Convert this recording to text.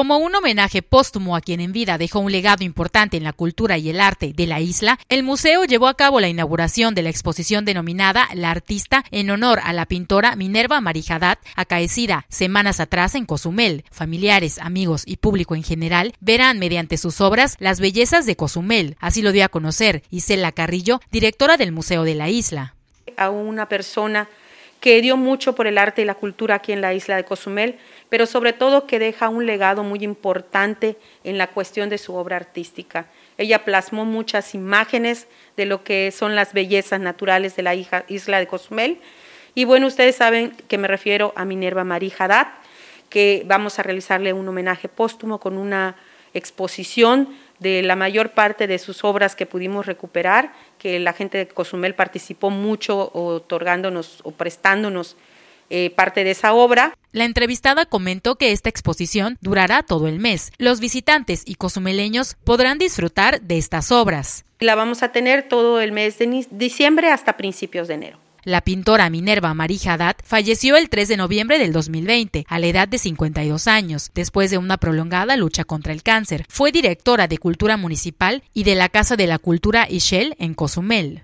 Como un homenaje póstumo a quien en vida dejó un legado importante en la cultura y el arte de la isla, el museo llevó a cabo la inauguración de la exposición denominada La Artista en honor a la pintora Minerva Marijadat, acaecida semanas atrás en Cozumel. Familiares, amigos y público en general verán mediante sus obras las bellezas de Cozumel. Así lo dio a conocer Isela Carrillo, directora del Museo de la Isla. A una persona que dio mucho por el arte y la cultura aquí en la isla de Cozumel, pero sobre todo que deja un legado muy importante en la cuestión de su obra artística. Ella plasmó muchas imágenes de lo que son las bellezas naturales de la isla de Cozumel. Y bueno, ustedes saben que me refiero a Minerva María Haddad, que vamos a realizarle un homenaje póstumo con una exposición de la mayor parte de sus obras que pudimos recuperar, que la gente de Cozumel participó mucho otorgándonos o prestándonos eh, parte de esa obra. La entrevistada comentó que esta exposición durará todo el mes. Los visitantes y cozumeleños podrán disfrutar de estas obras. La vamos a tener todo el mes de diciembre hasta principios de enero. La pintora Minerva Marija Haddad falleció el 3 de noviembre del 2020, a la edad de 52 años, después de una prolongada lucha contra el cáncer. Fue directora de Cultura Municipal y de la Casa de la Cultura Ischel en Cozumel.